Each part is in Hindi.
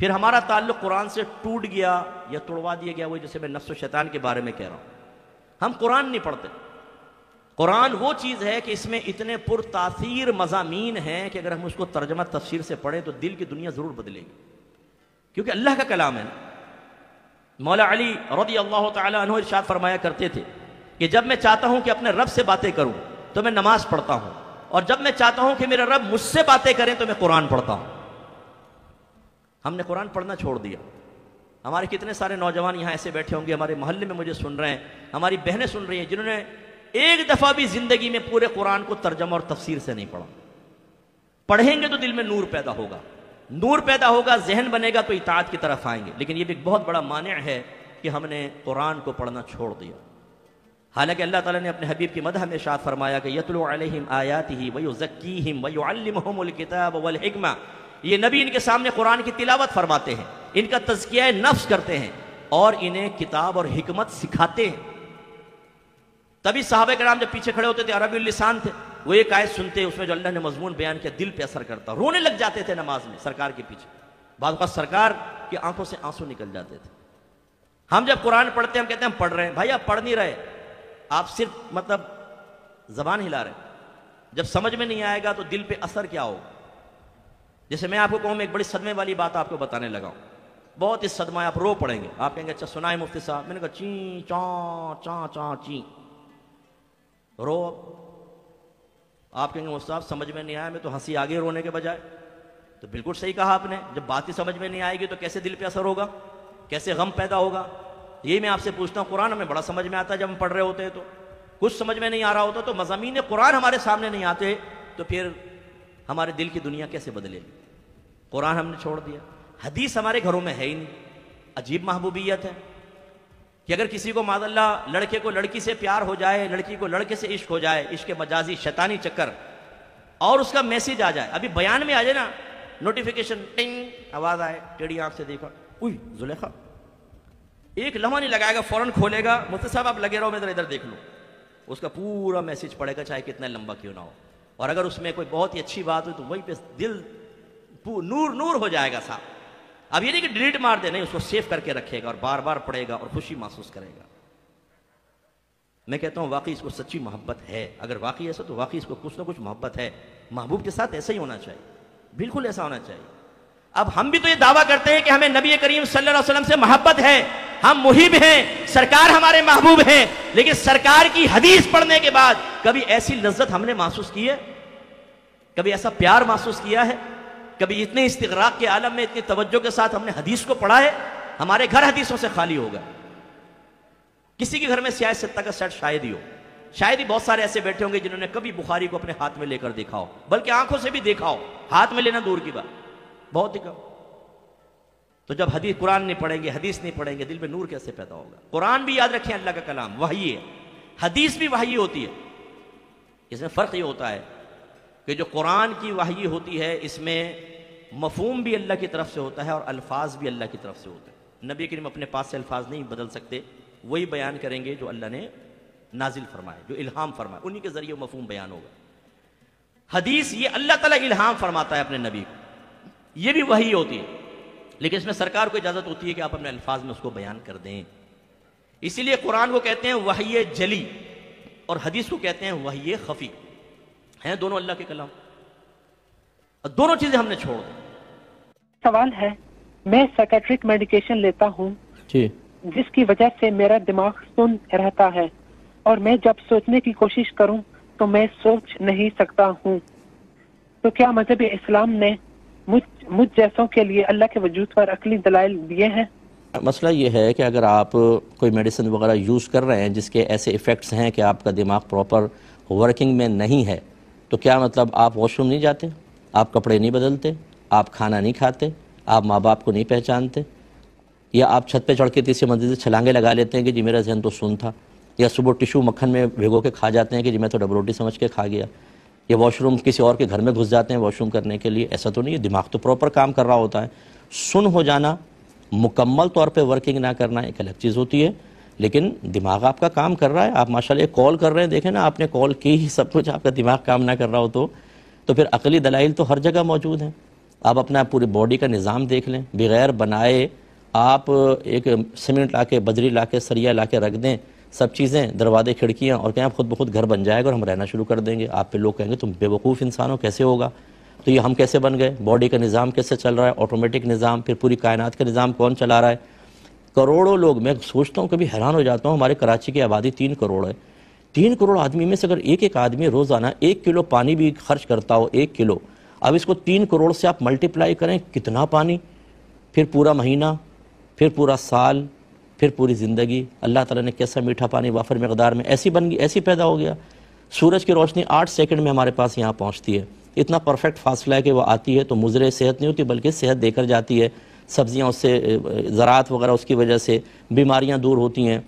फिर हमारा ताल्लुक कुरान से टूट गया या तोड़वा दिया गया वही जैसे मैं नफ्स शैतान के बारे में कह रहा हूँ हम कुरान नहीं पढ़ते कुरान वो चीज़ है कि इसमें इतने पुरतासीर मजामी हैं कि अगर हम उसको तर्जमा तफसीर से पढ़ें तो दिल की दुनिया ज़रूर बदलेगी क्योंकि अल्लाह का कलाम है मौला अली रदी अल्लाह तहों फरमाया करते थे कि जब मैं चाहता हूँ कि अपने रब से बातें करूँ तो मैं नमाज़ पढ़ता हूँ और जब मैं चाहता हूँ कि मेरा रब मुझसे बातें करें तो मैं कुरान पढ़ता हूँ हमने कुरान पढ़ना छोड़ दिया हमारे कितने सारे नौजवान यहाँ ऐसे बैठे होंगे हमारे मोहल्ले में मुझे सुन रहे हैं हमारी बहनें सुन रही हैं जिन्होंने एक दफ़ा भी ज़िंदगी में पूरे कुरान को तर्जमा और तफसीर से नहीं पढ़ा पढ़ेंगे तो दिल में नूर पैदा होगा नूर पैदा होगा जहन बनेगा तो इताद की तरफ आएंगे लेकिन ये भी एक बहुत बड़ा मान्य है कि हमने कुरान को पढ़ना छोड़ दिया हालांकि अल्लाह ताला ने अपने हबीब की मदह में शाद फरमाया कि यतलो आयात ही वयो जक्की हिम किताब ये नबी इनके सामने कुरान की तिलावत फरमाते हैं इनका तजकिया नफ्स करते हैं और इन्हें किताब और हमत सिखाते हैं तभी साहब नाम जब पीछे खड़े होते थे अरबी लिसान थे वो एक आयत सुनते उसमें जो अल्लाह ने मजमून बयान किया दिल पे असर करता रोने लग जाते थे नमाज में सरकार के पीछे बाद सरकार की आंखों से आंसू निकल जाते थे हम जब कुरान पढ़ते हैं हम कहते हैं हम पढ़ रहे हैं भाई आप पढ़ नहीं रहे आप सिर्फ मतलब जबान हिला रहे जब समझ में नहीं आएगा तो दिल पे असर क्या होगा जैसे मैं आपको कहूँ मैं एक बड़ी सदमे वाली बात आपको बताने लगा हूँ बहुत ही सदमा आप रो पड़ेंगे आप कहेंगे अच्छा सुनाए मुफ्ती साहब मैंने कहा ची चा चा चा ची रो आप कहेंगे मुफ्ती साहब समझ में नहीं आया मैं तो हंसी आगे रोने के बजाय तो बिल्कुल सही कहा आपने जब बात ही समझ में नहीं आएगी तो कैसे दिल पे असर होगा कैसे गम पैदा होगा यही मैं आपसे पूछता हूँ कुरान हमें बड़ा समझ में आता है जब हम पढ़ रहे होते हैं तो कुछ समझ में नहीं आ रहा होता तो मजामी कुरान हमारे सामने नहीं आते तो फिर हमारे दिल की दुनिया कैसे बदलेगी कुरान हमने छोड़ दिया हदीस हमारे घरों में है ही नहीं अजीब महबूबियत है कि अगर किसी को मादल्ला लड़के को लड़की से प्यार हो जाए लड़की को लड़के से इश्क हो जाए इश्क मजाजी शैतानी चक्कर और उसका मैसेज आ जाए अभी बयान में आ जाए ना नोटिफिकेशन टिंग आवाज आए टेढ़ी आंख से देखा उई जुलेखा एक लम्हा नहीं लगाएगा फौरन खोलेगा मुफ्ती साहब आप लगे रहो मैं इधर इधर देख लो उसका पूरा मैसेज पड़ेगा चाहे कितना लंबा क्यों ना हो और अगर उसमें कोई बहुत ही अच्छी बात हो तो वहीं पे दिल नूर नूर हो जाएगा साहब अब ये नहीं कि डिलीट मार दे नहीं उसको सेव करके रखेगा और बार बार पढ़ेगा और खुशी महसूस करेगा मैं कहता हूं वाकई इसको सच्ची मोहब्बत है अगर वाकई ऐसा तो वाकई इसको कुछ ना कुछ मोहब्बत है महबूब के साथ ऐसा ही होना चाहिए बिल्कुल ऐसा होना चाहिए अब हम भी तो ये दावा करते हैं कि हमें नबी करीम सल्लल्लाहु अलैहि वसल्लम से मोहब्बत है हम मुहिब हैं सरकार हमारे महबूब हैं लेकिन सरकार की हदीस पढ़ने के बाद कभी ऐसी लज्जत हमने महसूस की है कभी ऐसा प्यार महसूस किया है कभी इतने इस्तराक के आलम में इतनी तवज्जो के साथ हमने हदीस को पढ़ा है हमारे घर हदीसों से खाली होगा किसी के घर में सियाह सत्ता का सेट शायद ही हो शायद ही बहुत सारे ऐसे बैठे होंगे जिन्होंने कभी बुखारी को अपने हाथ में लेकर देखा हो बल्कि आंखों से भी देखा हो हाथ में लेना दूर की बात बहुत ही कम तो जब हदीस कुरान नहीं पढ़ेंगे हदीस नहीं पढ़ेंगे दिल में नूर कैसे पैदा होगा कुरान भी याद रखें अल्लाह का कलाम वही है हदीस भी वही होती है इसमें फ़र्क ये होता है कि जो कुरान की वही होती है इसमें मफहम भी अल्लाह की तरफ से होता है और अल्फाज भी अल्लाह की तरफ से होते हैं नबी करीम अपने पास से अल्फाज नहीं बदल सकते वही बयान करेंगे जो अल्लाह ने नाजिल फरमाए जो इल्हाम फरमाए उन्हीं के ज़रिए मफहम बयान होगा हदीस ये अल्लाह ताला इल्हाम फरमाता है अपने नबी को ये भी वही होती है लेकिन इसमें सरकार को इजाज़त होती है कि आप अपने अल्फाज में उसको बयान कर दें इसीलिए कुरान को कहते हैं वही जली और हदीस को कहते हैं वही खफी हैं दोनों अल्लाह के कलाम दोनों चीज़ें हमने छोड़ दी सवाल है मैं सेकेट्रिक मेडिकेशन लेता हूँ जिसकी वजह से मेरा दिमाग सुन रहता है और मैं जब सोचने की कोशिश करूँ तो मैं सोच नहीं सकता हूँ तो क्या मजहब इस्लाम ने मुझ मुझ जैसों के लिए अल्लाह के वजूद पर अकली दलाइल दिए हैं मसला ये है कि अगर आप कोई मेडिसिन वगैरह यूज़ कर रहे हैं जिसके ऐसे इफ़ेक्ट्स हैं कि आपका दिमाग प्रॉपर वर्किंग में नहीं है तो क्या मतलब आप वॉशरूम नहीं जाते आप कपड़े नहीं बदलते आप खाना नहीं खाते आप माँ बाप को नहीं पहचानते या आप छत पे चढ़ के तीसरी मंजिल से छलांगे लगा लेते हैं कि जी मेरा जहन तो सुन था या सुबह टिशू मक्खन में भिगो के खा जाते हैं कि जी मैं तो रोटी समझ के खा गया ये वॉशरूम किसी और के घर में घुस जाते हैं वॉशरूम करने के लिए ऐसा तो नहीं है दिमाग तो प्रॉपर काम कर रहा होता है सुन हो जाना मुकम्मल तौर पर वर्किंग ना करना एक अलग चीज़ होती है लेकिन दिमाग आपका काम कर रहा है आप माशाल्लाह कॉल कर रहे हैं देखें ना आपने कॉल की ही सब कुछ आपका दिमाग काम ना कर रहा हो तो तो फिर अकली दलाइल तो हर जगह मौजूद हैं आप अपना पूरी बॉडी का निज़ाम देख लें बगैर बनाए आप एक सीमेंट ला के बजरी ला के सरिया ला के रख दें सब चीज़ें दरवाजे खिड़कियाँ और कहें खुद ब खुद घर बन जाएगा और हम रहना शुरू कर देंगे आप पे लोग कहेंगे तुम बेवकूफ़ इंसान हो कैसे होगा तो ये हम कैसे बन गए बॉडी का निज़ाम कैसे चल रहा है ऑटोमेटिक निज़ाम फिर पूरी कायनात का निज़ाम कौन चला रहा है करोड़ों लोग मैं सोचता हूँ कभी हैरान हो जाता हूँ हमारे कराची की आबादी तीन करोड़ है तीन करोड़ आदमी में से अगर एक एक आदमी रोज़ाना एक किलो पानी भी खर्च करता हो एक किलो अब इसको तीन करोड़ से आप मल्टीप्लाई करें कितना पानी फिर पूरा महीना फिर पूरा साल फिर पूरी ज़िंदगी अल्लाह ताला ने कैसा मीठा पानी वाफर मकदार में ऐसी बन गई ऐसी पैदा हो गया सूरज की रोशनी आठ सेकंड में हमारे पास यहाँ पहुँचती है इतना परफेक्ट फासला है कि वह आती है तो मुजरे सेहत नहीं होती बल्कि सेहत देकर जाती है सब्ज़ियाँ उससे ज़रात वगैरह उसकी वजह से बीमारियाँ दूर होती हैं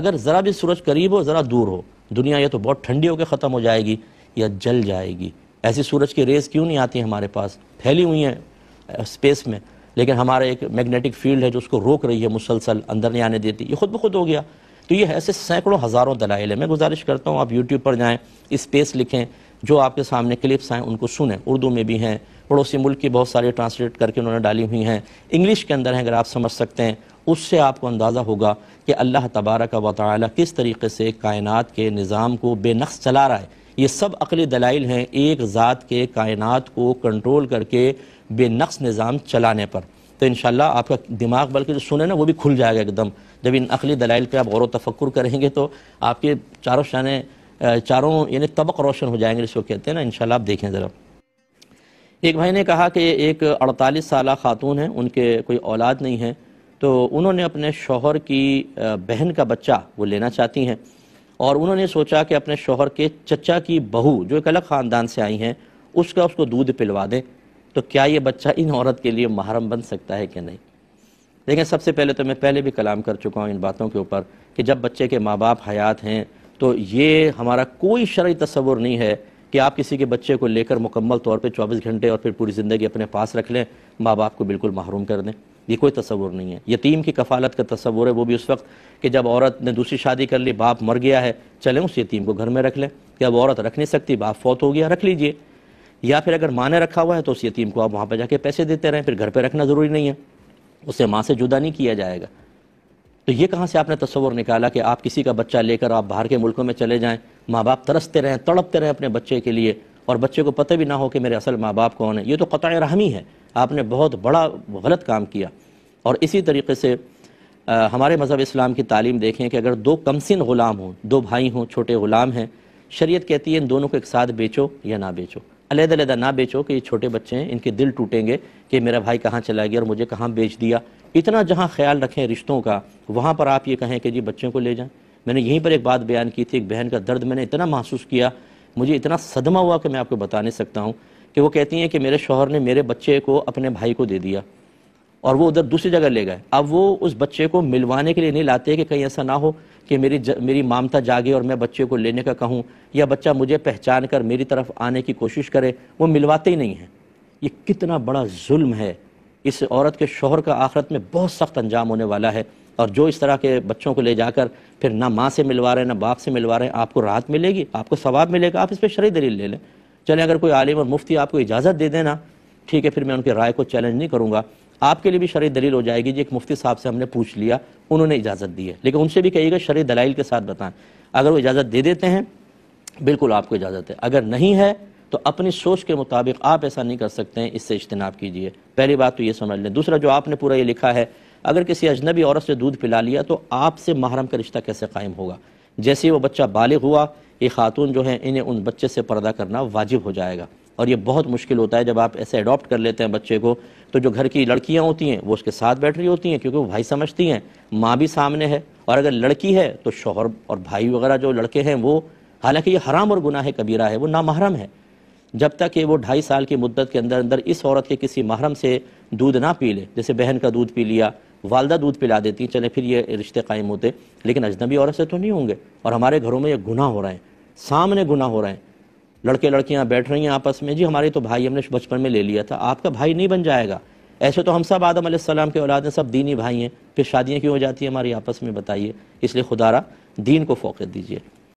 अगर ज़रा भी सूरज करीब हो ज़रा दूर हो दुनिया ये तो बहुत ठंडी होकर ख़त्म हो जाएगी या जल जाएगी ऐसी सूरज की रेस क्यों नहीं आती हमारे पास फैली हुई हैं स्पेस में लेकिन हमारा एक मैग्नेटिक फील्ड है जो उसको रोक रही है मुसलसल अंदर नहीं आने देती ये खुद ब खुद हो गया तो ये ऐसे सैकड़ों हज़ारों दलाइल है मैं गुजारिश करता हूँ आप यूट्यूब पर जाएँ स्पेस लिखें जो आपके सामने क्लिप्स आएँ उनको सुने उर्दू में भी हैं पड़ोसी मुल्क की बहुत सारी ट्रांसलेट करके उन्होंने डाली हुई हैं इंग्लिश के अंदर हैं अगर आप समझ सकते हैं उससे आपको अंदाज़ा होगा कि अल्लाह तबारक का ताली किस तरीके से कायनात के निज़ाम को बेनक्स चला रहा है ये सब अकली दलाइल हैं एक ज़ात के कायनात को कंट्रोल करके बेनक्स निज़ाम चलाने पर तो इन आपका दिमाग बल्कि जो सुने ना वो भी खुल जाएगा एकदम जब इन अकली दलाइल पर आप गौर तफक्र करेंगे तो आपके चारों शान चारों यानी तबक रोशन हो जाएंगे जिसको कहते हैं ना इनशाला आप देखें ज़रा एक भाई ने कहा कि एक अड़तालीस साल खातून है उनके कोई औलाद नहीं है तो उन्होंने अपने शोहर की बहन का बच्चा वो लेना चाहती हैं और उन्होंने सोचा कि अपने शोहर के चचा की बहू जो एक अलग ख़ानदान से आई हैं उसका उसको दूध पिलवा दें तो क्या ये बच्चा इन औरत के लिए महरम बन सकता है कि नहीं लेकिन सबसे पहले तो मैं पहले भी कलाम कर चुका हूँ इन बातों के ऊपर कि जब बच्चे के माँ बाप हयात हैं तो ये हमारा कोई शर्य तस्वुर नहीं है कि आप किसी के बच्चे को लेकर मुकम्मल तौर पे 24 घंटे और फिर पूरी ज़िंदगी अपने पास रख लें माँ बाप को बिल्कुल महरूम कर दें ये कोई तस्वुर नहीं है यतीम की कफालत का तस्वुर है वो भी उस वक्त कि जब औरत ने दूसरी शादी कर ली बाप मर गया है चलें उस यतीम को घर में रख लें कि अब औरत रख नहीं सकती बाप फौत हो गया रख लीजिए या फिर अगर माँ ने रखा हुआ है तो उस यतीम को आप वहाँ पर जाके पैसे देते रहें फिर घर पर रखना ज़रूरी नहीं है उसे माँ से जुदा नहीं किया जाएगा तो ये कहाँ से आपने तस्वर निकाला कि आप किसी का बच्चा लेकर आप बाहर के मुल्कों में चले जाएँ माँ बाप तरसते रहें तड़पते रहें अपने बच्चे के लिए और बच्चे को पता भी ना हो कि मेरे असल माँ बाप कौन है ये तो क़त रहमी है आपने बहुत बड़ा गलत काम किया और इसी तरीके से आ, हमारे मज़हब इस्लाम की तालीम देखें कि अगर दो कमसिन ग़ुलाम हों दो भाई हों छोटे ग़ुलाम हैं शरीयत कहती है इन दोनों को एक साथ बेचो या ना बेचो अलग अलग ना बेचो कि ये छोटे बच्चे हैं इनके दिल टूटेंगे कि मेरा भाई कहाँ चला गया और मुझे कहाँ बेच दिया इतना जहाँ ख्याल रखें रिश्तों का वहाँ पर आप ये कहें कि जी बच्चों को ले जाएं मैंने यहीं पर एक बात बयान की थी एक बहन का दर्द मैंने इतना महसूस किया मुझे इतना सदमा हुआ कि मैं आपको बता नहीं सकता हूँ कि वो कहती हैं कि मेरे शोहर ने मेरे बच्चे को अपने भाई को दे दिया और वो उधर दूसरी जगह ले गए अब वो उस बच्चे को मिलवाने के लिए नहीं लाते कि कहीं ऐसा ना हो कि मेरी ज, मेरी मामता जागे और मैं बच्चे को लेने का कहूँ या बच्चा मुझे पहचान कर मेरी तरफ आने की कोशिश करे वो मिलवाते ही नहीं हैं ये कितना बड़ा जुल्म है इस औरत के शोहर का आखरत में बहुत सख्त अंजाम होने वाला है और जो इस तरह के बच्चों को ले जाकर फिर ना माँ से मिलवा रहे हैं ना बाप से मिलवा रहे हैं आपको राहत मिलेगी आपको सवाब मिलेगा आप इस पर शरी दलील ले लें चले अगर कोई आलिम और मुफ्ती आपको इजाज़त दे देना ठीक है फिर मैं उनकी राय को चैलेंज नहीं करूँगा आपके लिए भी शर्य दलील हो जाएगी जी एक मुफ्ती साहब से हमने पूछ लिया उन्होंने इजाज़त दी है लेकिन उनसे भी कहिएगा शर्य दलाइल के साथ बताएं अगर वो इजाज़त दे देते हैं बिल्कुल आपको इजाज़त है अगर नहीं है तो अपनी सोच के मुताबिक आप ऐसा नहीं कर सकते हैं इससे इज्तनाब कीजिए पहली बात तो ये समझ लें दूसरा जो आपने पूरा ये लिखा है अगर किसी अजनबी औरत से दूध पिला लिया तो आपसे महरम का रिश्ता कैसे कायम होगा जैसे ही वो बच्चा बालिग हुआ ये खातून जो है इन्हें उन बच्चे से पर्दा करना वाजिब हो जाएगा और ये बहुत मुश्किल होता है जब आप ऐसे अडॉप्ट कर लेते हैं बच्चे को तो जो घर की लड़कियाँ होती हैं वो उसके साथ बैठ रही होती हैं क्योंकि वो भाई समझती हैं माँ भी सामने है और अगर लड़की है तो शोहर और भाई वगैरह जो लड़के हैं वो हालांकि ये हराम और गुनाह कबीरा है वो नामहरम है जब तक कि वो ढाई साल की मुद्दत के अंदर अंदर इस औरत के किसी महरम से दूध ना पी ले जैसे बहन का दूध पी लिया वालदा दूध पिला देती हैं चले फिर ये रिश्ते कायम होते लेकिन अजनबी औरत से तो नहीं होंगे और हमारे घरों में ये गुनाह हो रहे हैं सामने गुनाह हो रहे हैं लड़के लड़कियां बैठ रही हैं आपस में जी हमारे तो भाई हमने बचपन में ले लिया था आपका भाई नहीं बन जाएगा ऐसे तो हम सब आदम सलाम के औलाद हैं सब दीनी भाई हैं फिर शादियाँ क्यों हो जाती हैं हमारी आपस में बताइए इसलिए खुदारा दीन को फोकस दीजिए